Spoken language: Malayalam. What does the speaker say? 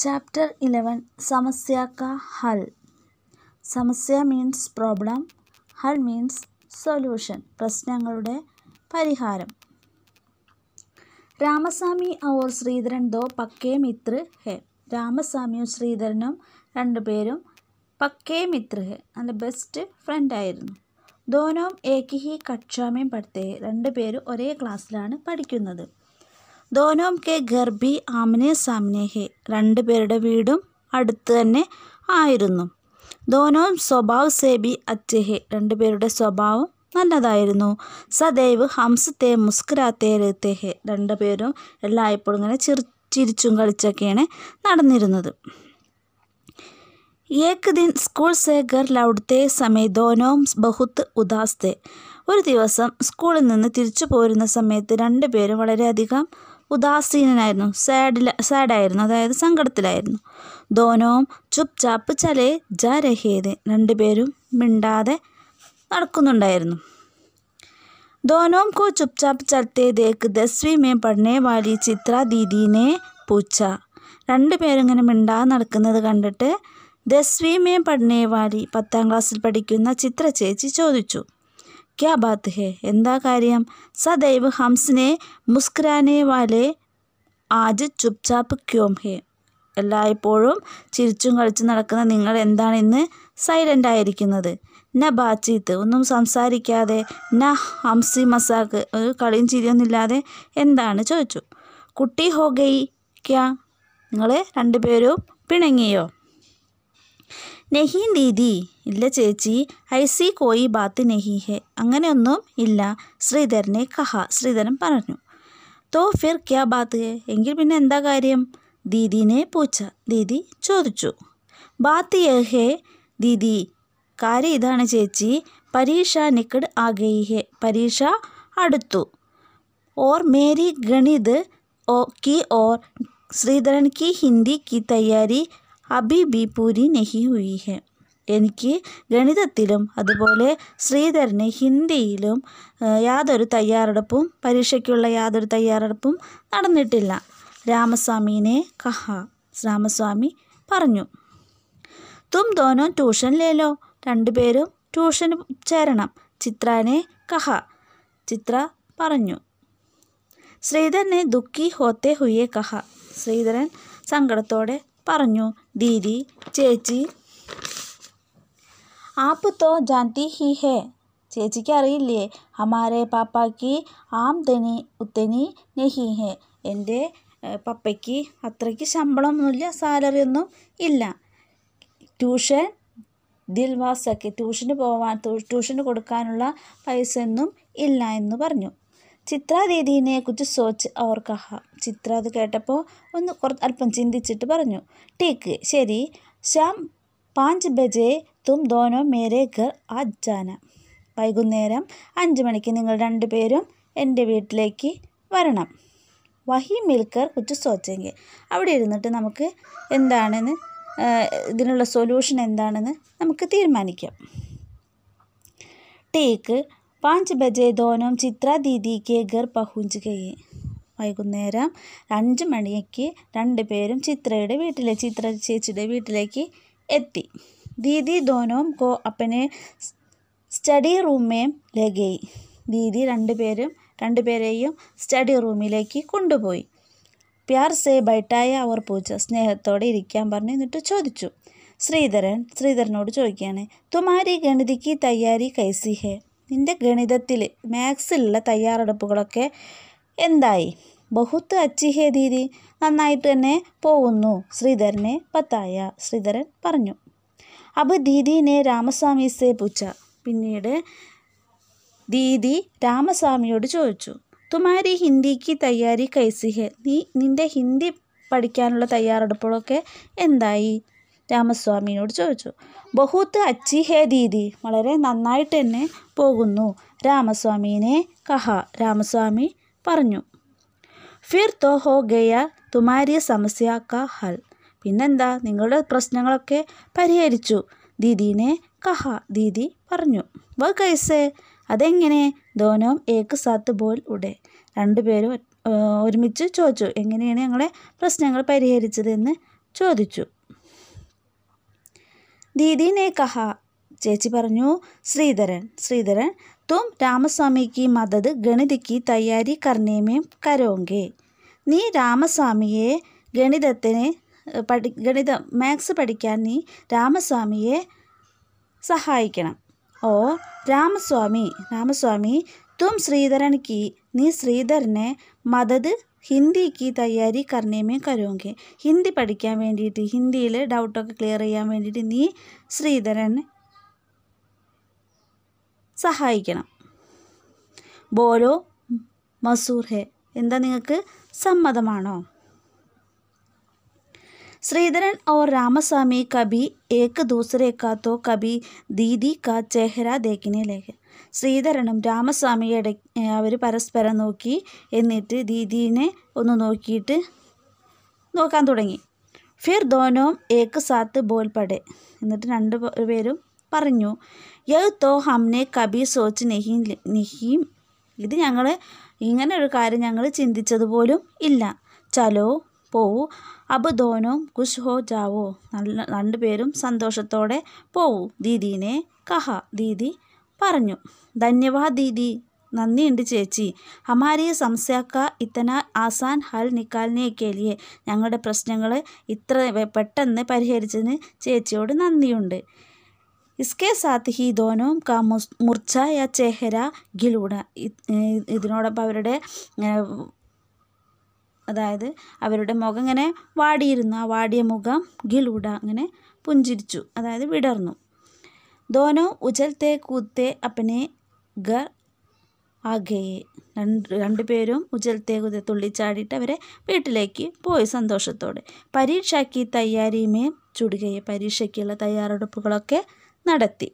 ചാപ്റ്റർ ഇലവൻ സമസ്യ ക ഹൽ സമസ്യ മീൻസ് പ്രോബ്ലം ഹൽ മീൻസ് സൊല്യൂഷൻ പ്രശ്നങ്ങളുടെ പരിഹാരം രാമസ്വാമി ഓർ ശ്രീധരൻ ദോ പക്കേ മിത്ര ഹെ രാമസ്വാമിയും ശ്രീധരനും രണ്ടുപേരും പക്കേ മിത്ര ഹെ നല്ല ബെസ്റ്റ് ഫ്രണ്ടായിരുന്നു ദോനോം ഏകി ഹി കക്ഷാമയും പഠിത്തേ രണ്ടുപേരും ഒരേ ക്ലാസ്സിലാണ് പഠിക്കുന്നത് ദോനോം കെ ഗർഭി ഭി ആമനെ സാമനെ ഹെ രണ്ടുപേരുടെ വീടും അടുത്ത് തന്നെ ആയിരുന്നു ദോനോം സ്വഭാവ് സേബി ബി അച്ഛഹെ രണ്ടുപേരുടെ സ്വഭാവം നല്ലതായിരുന്നു സദൈവ് ഹംസത്തെ മുസ്കുരാത്തേ രത്തേഹെ രണ്ടുപേരും എല്ലായ്പ്പോഴും ഇങ്ങനെ ചിരി ചിരിച്ചും കളിച്ചൊക്കെയാണ് നടന്നിരുന്നത് ഏക്ക് ദിൻ സ്കൂൾ സേ ലൗഡത്തെ സമയ ദോനോം ബഹുത്ത് ഉദാസ്തെ ഒരു ദിവസം സ്കൂളിൽ നിന്ന് തിരിച്ചു പോരുന്ന സമയത്ത് രണ്ടുപേരും വളരെയധികം ഉദാസീനനായിരുന്നു സാഡില സാഡായിരുന്നു അതായത് സങ്കടത്തിലായിരുന്നു ചുപ് ചാപ്പ് ചലേ ജ രണ്ടുപേരും മിണ്ടാതെ നടക്കുന്നുണ്ടായിരുന്നു കോ को चुपचाप चलते देख ദസ്വി में പഠനേ വാലി ചിത്ര ദീദീനെ പൂച്ച രണ്ടുപേരിങ്ങനെ മിണ്ടാതെ നടക്കുന്നത് കണ്ടിട്ട് മേ പഠനേ വാലി പത്താം ക്ലാസ്സിൽ പഠിക്കുന്ന ചിത്ര ചേച്ചി ചോദിച്ചു ക്യാ ബാത്ത് ഹേ എന്താ കാര്യം സദൈവ് ഹംസിനെ മുസ്കുരാനെ വാലെ ആജ് ചുപ്ചാപ്പ് ക്യോം ഹേ എല്ലായ്പ്പോഴും ചിരിച്ചും കളിച്ചും നടക്കുന്ന നിങ്ങൾ എന്താണ് ഇന്ന് സൈലൻ്റ് ആയിരിക്കുന്നത് ന ബാച്ചീത്ത് ഒന്നും സംസാരിക്കാതെ ന ഹംസി മസാക്ക് കളിയും ചിരിയൊന്നുമില്ലാതെ എന്താണ് ചോദിച്ചു കുട്ടി ഹോ ഗൈ ക്യാ നിങ്ങൾ രണ്ടുപേരും പിണങ്ങിയോ നെഹി ദീദി ഇല്ല ചേച്ചി ഐ സി കോയി ബാത്ത് നെഹി ഹെ അങ്ങനെയൊന്നും ഇല്ല ശ്രീധരനെ കഹ ശ്രീധരൻ പറഞ്ഞു തോ ഫിർ ക്യാ ബാത്ത് ഹെ എങ്കിൽ പിന്നെ എന്താ കാര്യം ദീദീനെ പൂച്ച ദീദി ചോദിച്ചു ബാത്ത് യഹേ ദീദി കാര്യം ഇതാണ് ചേച്ചി പരീക്ഷ നിക്കട് ആഗയിഹെ പരീക്ഷ അടുത്തു ഓർ മേരി ഗണിത് ഓ കി ഓർ ശ്രീധരൻ കി ഹിന്ദി കി തയ്യാറി अभी भी पूरी नहीं हुई है എനിക്ക് ഗണിതത്തിലും അതുപോലെ ശ്രീധരന് ഹിന്ദിയിലും യാതൊരു തയ്യാറെടുപ്പും പരീക്ഷയ്ക്കുള്ള യാതൊരു തയ്യാറെടുപ്പും നടന്നിട്ടില്ല രാമസ്വാമിനെ കഹ രാമസ്വാമി പറഞ്ഞു തും ദോനോ ട്യൂഷൻ ലേലോ രണ്ടുപേരും ട്യൂഷന് ചേരണം ചിത്രാനെ കഹ ചിത്ര പറഞ്ഞു ശ്രീധരനെ ദുഃഖി ഹോത്തെ ഹുയെ കഹ ശ്രീധരൻ സങ്കടത്തോടെ പറഞ്ഞു ദീദി ചേച്ചി ആപ്പ് തോ ജാന്തി ഹി ഹേ ചേച്ചിക്ക് അറിയില്ലേ ഹമാരെ പാപ്പാക്ക് ആംദനി ഉത്തനി നെഹി ഹേ എൻ്റെ പപ്പയ്ക്ക് അത്രയ്ക്ക് ശമ്പളമൊന്നുമില്ല സാലറി ഒന്നും ഇല്ല ട്യൂഷൻ ദിൽവാസക്ക് ട്യൂഷന് പോവാൻ ട്യൂഷന് കൊടുക്കാനുള്ള പൈസ ഒന്നും ഇല്ല എന്ന് പറഞ്ഞു ചിത്രാദേദീനെ കുറിച്ച് സോച്ച് അവർ കഹ ചിത്ര അത് കേട്ടപ്പോൾ ഒന്ന് കുറച്ച് അല്പം ചിന്തിച്ചിട്ട് പറഞ്ഞു ടീക്ക് ശരി ശ്യാം പാഞ്ച് ബജെ തും ദോനോ മേരെ ആ ജാന വൈകുന്നേരം അഞ്ച് മണിക്ക് നിങ്ങൾ രണ്ടുപേരും എൻ്റെ വീട്ടിലേക്ക് വരണം വഹി മിൽക്കർ കുച്ച് സോച്ചെങ്കിൽ അവിടെ ഇരുന്നിട്ട് നമുക്ക് എന്താണെന്ന് ഇതിനുള്ള സൊല്യൂഷൻ എന്താണെന്ന് നമുക്ക് തീരുമാനിക്കാം ടീക്ക് പാഞ്ച് ബജെ ദോനം ചിത്ര ദീദിക്ക് ഗർ പഹുഞ്ച് പഹുഞ്ചുകയെ വൈകുന്നേരം അഞ്ച് മണിക്ക് രണ്ടുപേരും ചിത്രയുടെ വീട്ടിലെ ചിത്ര ചേച്ചിയുടെ വീട്ടിലേക്ക് എത്തി ദീദി ദോനോം കോ അപ്പനെ സ്റ്റഡി റൂമേം ലഗയി ദീദി രണ്ടുപേരും രണ്ടുപേരെയും സ്റ്റഡി റൂമിലേക്ക് കൊണ്ടുപോയി പ്യാർ സേ ബൈട്ടായ അവർ പൂച്ച സ്നേഹത്തോടെ ഇരിക്കാൻ പറഞ്ഞു എന്നിട്ട് ചോദിച്ചു ശ്രീധരൻ ശ്രീധരനോട് ചോദിക്കുകയാണ് തുമാരി ഗണിതിക്ക് തയ്യാറി കൈസി നിൻ്റെ ഗണിതത്തിൽ മാത്സിലുള്ള തയ്യാറെടുപ്പുകളൊക്കെ എന്തായി ബഹുത്ത് അച്ചിഹേ ദീദി നന്നായിട്ട് തന്നെ പോകുന്നു ശ്രീധരനെ പത്തായ ശ്രീധരൻ പറഞ്ഞു അബ് ദീദീനെ രാമസ്വാമി സേ പൂച്ച പിന്നീട് ദീദി രാമസ്വാമിയോട് ചോദിച്ചു തുമാരി ഹിന്ദിക്ക് തയ്യാറി കൈസിഹെ നീ നിൻ്റെ ഹിന്ദി പഠിക്കാനുള്ള തയ്യാറെടുപ്പുകളൊക്കെ എന്തായി രാമസ്വാമിയോട് ചോദിച്ചു ബഹുത്ത് അച്ചി ഹേ ദീദി വളരെ നന്നായിട്ട് തന്നെ പോകുന്നു രാമസ്വാമിനെ കഹ രാമസ്വാമി പറഞ്ഞു ഫിർ തോ ഹോ ഗയ തുമാരിയ സമസ്യ ക ഹൽ പിന്നെന്താ നിങ്ങളുടെ പ്രശ്നങ്ങളൊക്കെ പരിഹരിച്ചു ദീദീനെ കഹ ദീദി പറഞ്ഞു വ കൈസേ അതെങ്ങനെ ദോനോം ഏക്ക് സാത്ത് ബോൽ ഉടെ രണ്ടുപേരും ഒരുമിച്ച് ചോദിച്ചു എങ്ങനെയാണ് ഞങ്ങളെ പ്രശ്നങ്ങൾ പരിഹരിച്ചതെന്ന് ചോദിച്ചു ദീദീനെ കഹ ചേച്ചി പറഞ്ഞു ശ്രീധരൻ ശ്രീധരൻ തും രാമസ്വാമിക്ക് മദത് ഗണിതയ്ക്ക് തയ്യാറി കർണേമേം കരോങ്കെ നീ രാമസ്വാമിയെ ഗണിതത്തിന് പഠി ഗണിതം മാത്സ് പഠിക്കാൻ നീ രാമസ്വാമിയെ സഹായിക്കണം ഓ രാമസ്വാമി രാമസ്വാമി തും ശ്രീധരൻ കി നീ ശ്രീധരനെ മദത് ഹിന്ദി കി തയ്യാരി കർണേമേ കരോങ്കെ ഹിന്ദി പഠിക്കാൻ വേണ്ടിയിട്ട് ഹിന്ദിയിൽ ഡൗട്ടൊക്കെ ക്ലിയർ ചെയ്യാൻ വേണ്ടിയിട്ട് നീ ശ്രീധരൻ സഹായിക്കണം ബോലോ മസൂർ ഹെ എന്താ നിങ്ങൾക്ക് സമ്മതമാണോ ശ്രീധരൻ ഓർ രാമസ്വാമി കബി ഏക്ക് ദൂസരേക്കാത്തോ കബി ദീദി ക ചെഹ്ര ദേക്കിനെ ലേഖ ശ്രീധരനും രാമസ്വാമിയെ ഇട അവർ പരസ്പരം നോക്കി എന്നിട്ട് ദീദീനെ ഒന്ന് നോക്കിയിട്ട് നോക്കാൻ തുടങ്ങി ഫിർ ദോനോം ഏക്ക് സാത്ത് ബോൽ എന്നിട്ട് രണ്ട് പേരും പറഞ്ഞു യഹ് തോ ഹംനെ കബി സോച്ച് നെഹീൻ നെഹീം ഇത് ഞങ്ങൾ ഇങ്ങനെ ഒരു കാര്യം ഞങ്ങൾ ചിന്തിച്ചത് പോലും ഇല്ല ചലോ പോവൂ അബ് ദോനോ കുശ് ഹോ ജാവോ നല്ല രണ്ടുപേരും സന്തോഷത്തോടെ പോവൂ ദീദീനെ കഹ ദീദി പറഞ്ഞു ധന്യവാദ് ദീദി നന്ദിയുണ്ട് ചേച്ചി ഹമാരി സംസാക്ക ഇത്തന ആസാൻ ഹൽ നിക്കാലിനെ കേലിയെ ഞങ്ങളുടെ പ്രശ്നങ്ങൾ ഇത്ര പെട്ടെന്ന് പരിഹരിച്ചതിന് ചേച്ചിയോട് നന്ദിയുണ്ട് ഇസ്കെ സാത്ത് ഹി ദോനോം കാ മുർച്ച യാ ചേഹര ഗിലൂഡ ഇതിനോടൊപ്പം അവരുടെ അതായത് അവരുടെ മുഖം ഇങ്ങനെ വാടിയിരുന്നു ആ വാടിയ മുഖം ഗിലൂഡ അങ്ങനെ പുഞ്ചിരിച്ചു അതായത് വിടർന്നു दोनों ഉജൽത്തെ കൂത്തെ അപ്പനെ ഗർ ആകയെ രണ്ട് രണ്ടുപേരും ഉജൽത്തെ കുതെ തുള്ളിച്ചാടിയിട്ട് അവരെ വീട്ടിലേക്ക് പോയി സന്തോഷത്തോടെ പരീക്ഷയ്ക്ക് തയ്യാറിയുമേ ചുടുകയെ പരീക്ഷയ്ക്കുള്ള തയ്യാറെടുപ്പുകളൊക്കെ നടത്തി